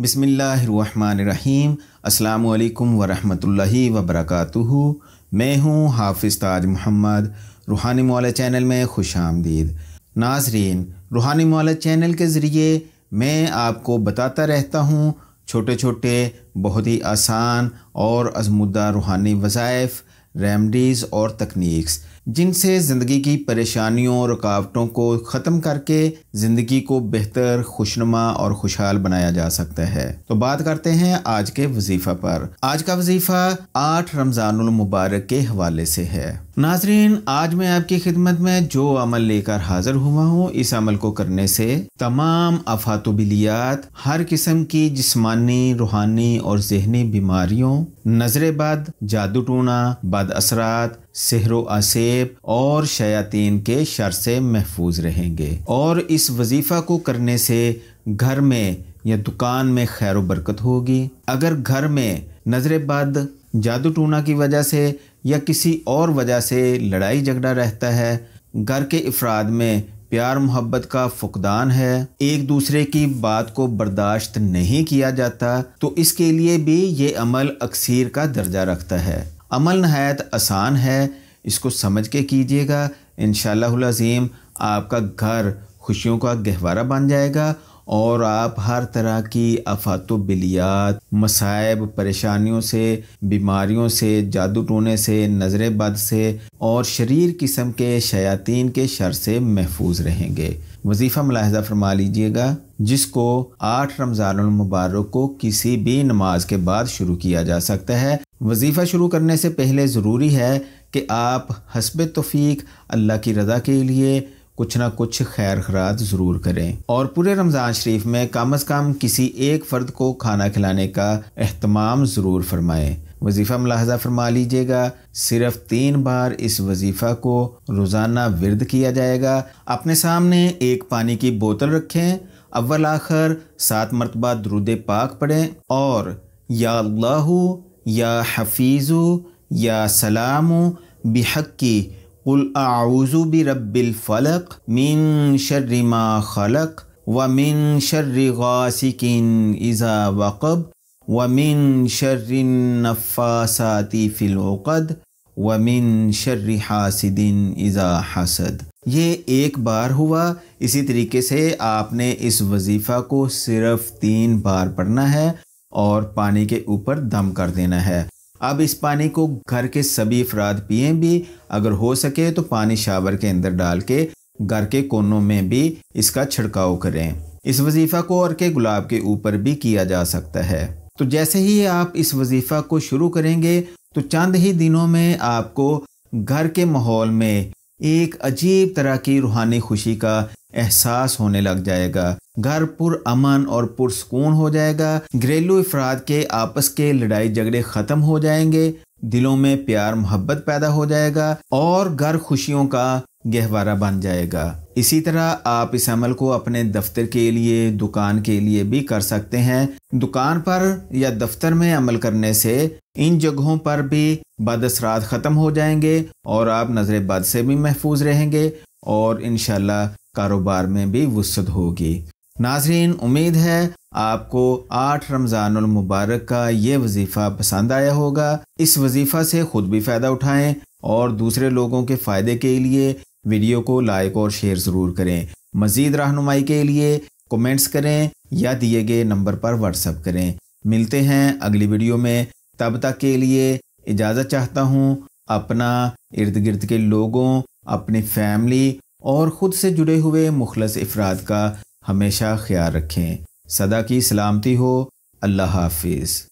बिसमीम् अल्लाम वरहमतुल्लि वबरकू मैं हूँ हाफिज़ ताज मोहम्मद रूहानी मौला चैनल में खुश आमदीद नाजरीन रूहानी मौला चैनल के ज़रिए मैं आपको बताता रहता हूँ छोटे छोटे बहुत ही आसान और अजमुदा रूहानी वज़ाइफ़ रेमडीज़ और तकनीक्स जिनसे ज़िंदगी की परेशानियों और रुकावटों को ख़त्म करके ज़िंदगी को बेहतर खुशनुमा और खुशहाल बनाया जा सकता है तो बात करते हैं आज के वजीफ़ा पर आज का वजीफ़ा आठ रमज़ानुल मुबारक के हवाले से है नाजरीन आज मैं आपकी खिदमत में जो अमल लेकर हाजिर हुआ हूँ इस अमल को करने से तमाम अफातबिलियात हर किस्म की जिस्मानी रूहानी और जहनी बीमारियों नजर बद जादू टूना बद असरात सहर आसेब और शयातीन के शर से महफूज रहेंगे और इस वजीफ़ा को करने से घर में या दुकान में खैर बरकत होगी अगर घर में नजर बद जादू टूना की वजह से या किसी और वजह से लड़ाई झगड़ा रहता है घर के अफराद में प्यार मोहब्बत का फुकदान है एक दूसरे की बात को बर्दाश्त नहीं किया जाता तो इसके लिए भी ये अमल अक्सर का दर्जा रखता है अमल नहायत आसान है इसको समझ के कीजिएगा इन शज़ीम आपका घर खुशियों का गहवारा बन जाएगा और आप हर तरह की आफात बलियात मसायब परेशानियों से बीमारियों से जादू टोने से नज़र बद से और शरीर किस्म के शयातीन के शर से महफूज रहेंगे वजीफ़ा मुलाहजा फरमा लीजिएगा जिसको आठ रमज़ान मुबारक को किसी भी नमाज के बाद शुरू किया जा सकता है वजीफ़ा शुरू करने से पहले ज़रूरी है कि आप हसब तफीक अल्लाह की रज़ा के लिए कुछ ना कुछ खैर खरात ज़रूर करें और पूरे रमज़ान शरीफ में कम अज़ कम किसी एक फ़र्द को खाना खिलाने का अहतमाम ज़रूर फरमाएँ वजीफ़ा मुलाजा फरमा लीजिएगा सिर्फ तीन बार इस वजीफ़ा को रोज़ाना वर्द किया जाएगा अपने सामने एक पानी की बोतल रखें अव्वल आखिर सात मरतबा दरुद पाक पढ़ें और या अल्लाह या हफीज़ या सलाम बेहक की قل आउज़ु برب الفلق من شر ما خلق ومن شر غاسق गासिकिन وقب ومن شر النفاثات في العقد ومن شر حاسد शर्र حسد ये एक बार हुआ इसी तरीके से आपने इस वजीफ़ा को सिर्फ़ तीन बार पढ़ना है और पानी के ऊपर दम कर देना है अब इस पानी को घर के सभी अफराद पिए भी अगर हो सके तो पानी शावर के अंदर डाल के घर के कोनों में भी इसका छिड़काव करें इस वजीफ़ा को और के गुलाब के ऊपर भी किया जा सकता है तो जैसे ही आप इस वजीफ़ा को शुरू करेंगे तो चंद ही दिनों में आपको घर के माहौल में एक अजीब तरह की रूहानी खुशी का एहसास होने लग जाएगा घर पुर अमन और पुरसकून हो जाएगा घरेलू अफराद के आपस के लड़ाई झगड़े ख़त्म हो जाएंगे दिलों में प्यार मोहब्बत पैदा हो जाएगा और घर खुशियों का गहवारा बन जाएगा इसी तरह आप इस अमल को अपने दफ्तर के लिए दुकान के लिए भी कर सकते हैं दुकान पर या दफ्तर में अमल करने से इन जगहों पर भी बद असरात ख़त्म हो जाएंगे और आप नज़र बद से भी महफूज रहेंगे और इन कारोबार में भी वसत होगी नाजरीन उम्मीद है आपको आठ रमज़ान मुबारक का ये वजीफ़ा पसंद आया होगा इस वजीफ़ा से ख़ुद भी फ़ायदा उठाएं और दूसरे लोगों के फ़ायदे के लिए वीडियो को लाइक और शेयर ज़रूर करें मज़ीद रहनुमाई के लिए कमेंट्स करें या दिए गए नंबर पर व्हाट्सअप करें मिलते हैं अगली वीडियो में तब तक के लिए इजाज़त चाहता हूँ अपना इर्द गिर्द के लोगों अपनी फैमिली और ख़ुद से जुड़े हुए मुखलस अफराद का हमेशा ख्याल रखें सदा की सलामती हो अल्लाह हाफिज़